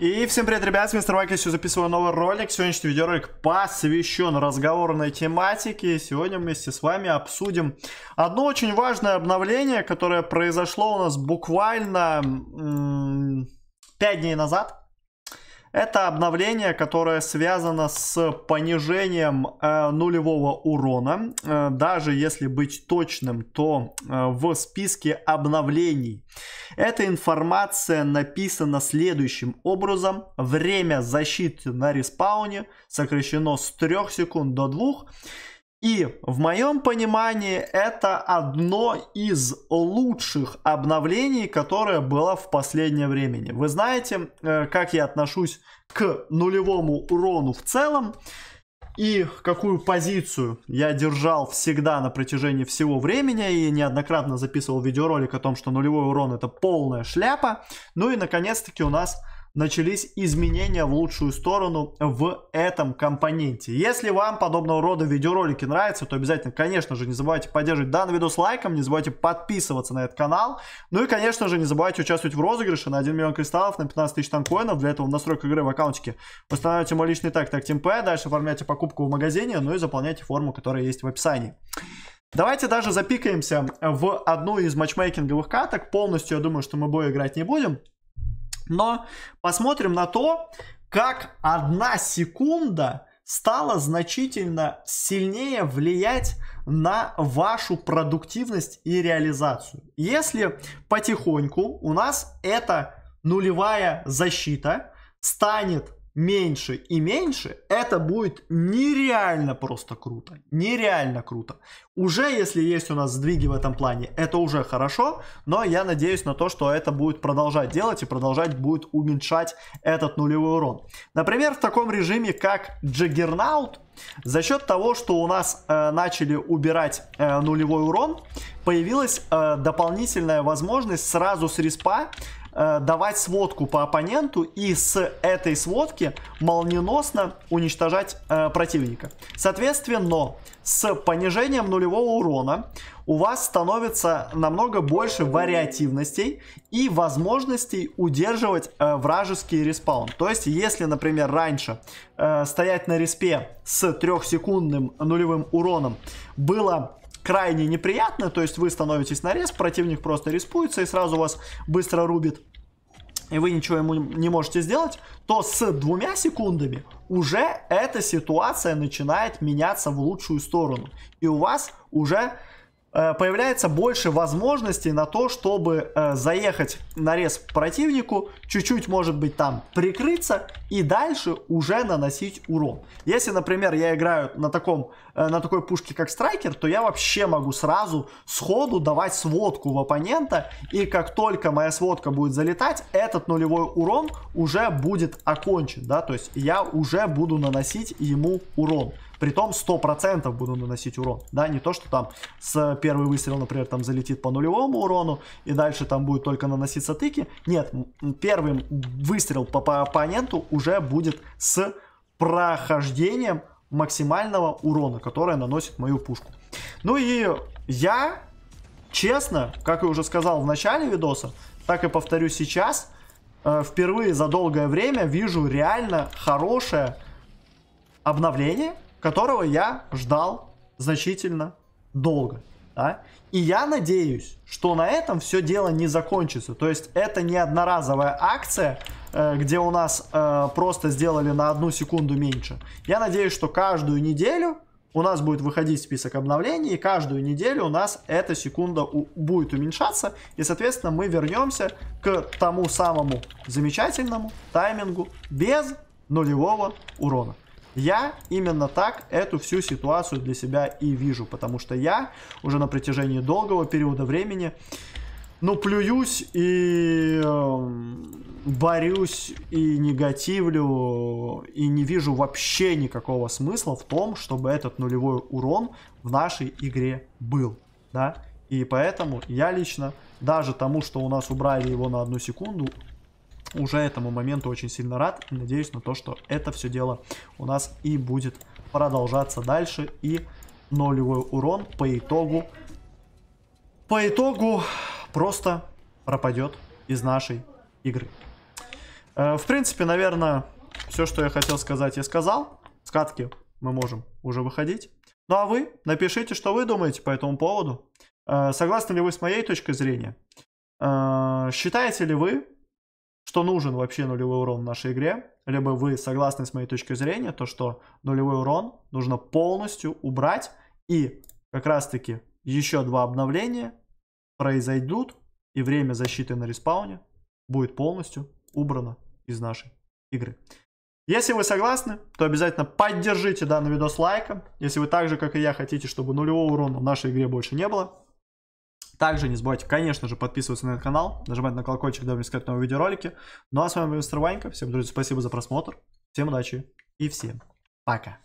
И всем привет, ребят, с мистер Вакисью записываю новый ролик. Сегодняшний видеоролик посвящен разговорной тематике. Сегодня вместе с вами обсудим одно очень важное обновление, которое произошло у нас буквально 5 дней назад. Это обновление, которое связано с понижением э, нулевого урона. Э, даже если быть точным, то э, в списке обновлений эта информация написана следующим образом. Время защиты на респауне сокращено с 3 секунд до 2 и в моем понимании это одно из лучших обновлений, которое было в последнее время. Вы знаете, э, как я отношусь к нулевому урону в целом и какую позицию я держал всегда на протяжении всего времени и неоднократно записывал видеоролик о том, что нулевой урон это полная шляпа. Ну и наконец-таки у нас начались изменения в лучшую сторону в этом компоненте. Если вам подобного рода видеоролики нравятся, то обязательно, конечно же, не забывайте поддерживать данный видос лайком, не забывайте подписываться на этот канал. Ну и, конечно же, не забывайте участвовать в розыгрыше на 1 миллион кристаллов, на 15 тысяч танкоинов. Для этого в настройках игры в аккаунтике устанавливайте мой личный так так TeamP, дальше оформляйте покупку в магазине, ну и заполняйте форму, которая есть в описании. Давайте даже запикаемся в одну из матчмейкинговых каток. Полностью, я думаю, что мы бой играть не будем. Но посмотрим на то, как одна секунда стала значительно сильнее влиять на вашу продуктивность и реализацию. Если потихоньку у нас эта нулевая защита станет меньше и меньше, это будет нереально просто круто. Нереально круто. Уже если есть у нас сдвиги в этом плане, это уже хорошо, но я надеюсь на то, что это будет продолжать делать и продолжать будет уменьшать этот нулевой урон. Например, в таком режиме, как Джаггернаут, за счет того, что у нас э, начали убирать э, нулевой урон, появилась э, дополнительная возможность сразу с респа Э, давать сводку по оппоненту и с этой сводки молниеносно уничтожать э, противника. Соответственно, с понижением нулевого урона у вас становится намного больше вариативностей и возможностей удерживать э, вражеский респаун. То есть, если, например, раньше э, стоять на респе с трехсекундным нулевым уроном было крайне неприятно, то есть вы становитесь на рез, противник просто респуется и сразу вас быстро рубит, и вы ничего ему не можете сделать, то с двумя секундами уже эта ситуация начинает меняться в лучшую сторону. И у вас уже Э, появляется больше возможностей на то, чтобы э, заехать на рез противнику, чуть-чуть, может быть, там прикрыться и дальше уже наносить урон. Если, например, я играю на, таком, э, на такой пушке, как страйкер, то я вообще могу сразу сходу давать сводку в оппонента, и как только моя сводка будет залетать, этот нулевой урон уже будет окончен, да, то есть я уже буду наносить ему урон. Притом 100% буду наносить урон, да, не то, что там с первый выстрел, например, там залетит по нулевому урону, и дальше там будет только наноситься тыки. Нет, первый выстрел по, по оппоненту уже будет с прохождением максимального урона, которое наносит мою пушку. Ну и я, честно, как и уже сказал в начале видоса, так и повторю сейчас, э, впервые за долгое время вижу реально хорошее обновление, которого я ждал значительно долго. Да? И я надеюсь, что на этом все дело не закончится. То есть это не одноразовая акция, э, где у нас э, просто сделали на одну секунду меньше. Я надеюсь, что каждую неделю у нас будет выходить список обновлений, и каждую неделю у нас эта секунда будет уменьшаться, и, соответственно, мы вернемся к тому самому замечательному таймингу без нулевого урона. Я именно так эту всю ситуацию для себя и вижу, потому что я уже на протяжении долгого периода времени, ну, плююсь и эм, борюсь и негативлю, и не вижу вообще никакого смысла в том, чтобы этот нулевой урон в нашей игре был, да. И поэтому я лично даже тому, что у нас убрали его на одну секунду, уже этому моменту очень сильно рад. И надеюсь на то, что это все дело у нас и будет продолжаться дальше. И нулевой урон по итогу... По итогу просто пропадет из нашей игры. Э, в принципе, наверное, все, что я хотел сказать, я сказал. Скатки мы можем уже выходить. Ну а вы напишите, что вы думаете по этому поводу. Э, согласны ли вы с моей точкой зрения? Э, считаете ли вы, что нужен вообще нулевой урон в нашей игре, либо вы согласны с моей точкой зрения, то что нулевой урон нужно полностью убрать, и как раз-таки еще два обновления произойдут, и время защиты на респауне будет полностью убрано из нашей игры. Если вы согласны, то обязательно поддержите данный видос лайком. Если вы так же, как и я, хотите, чтобы нулевого урона в нашей игре больше не было, также не забывайте, конечно же, подписываться на этот канал, нажимать на колокольчик, дабы не искать новые видеоролики. Ну а с вами был мистер Ванька. Всем, друзья, спасибо за просмотр. Всем удачи и всем пока.